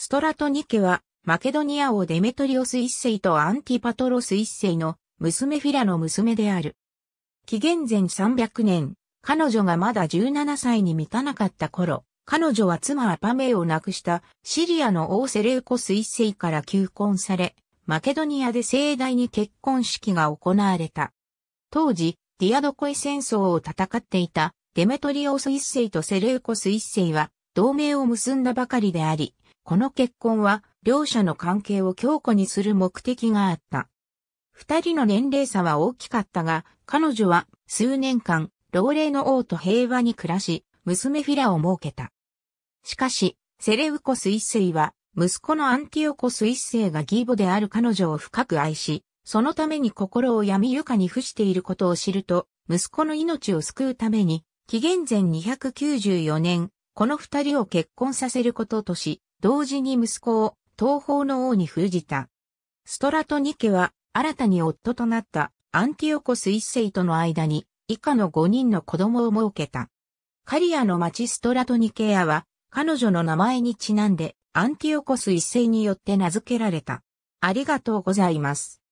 ストラトニケは、マケドニア王デメトリオス一世とアンティパトロス一世の娘フィラの娘である。紀元前300年、彼女がまだ17歳に満たなかった頃、彼女は妻アパメイを亡くしたシリアの王セレウコス一世から求婚され、マケドニアで盛大に結婚式が行われた。当時、ディアドコイ戦争を戦っていたデメトリオス一世とセレウコス一世は同盟を結んだばかりであり、この結婚は両者の関係を強固にする目的があった。二人の年齢差は大きかったが、彼女は数年間、老齢の王と平和に暮らし、娘フィラを設けた。しかし、セレウコス一世は、息子のアンティオコス一世が義母である彼女を深く愛し、そのために心を闇床に付していることを知ると、息子の命を救うために、紀元前294年、この二人を結婚させることとし、同時に息子を東方の王に封じた。ストラトニケは新たに夫となったアンティオコス一世との間に以下の5人の子供を設けた。カリアの町ストラトニケアは彼女の名前にちなんでアンティオコス一世によって名付けられた。ありがとうございます。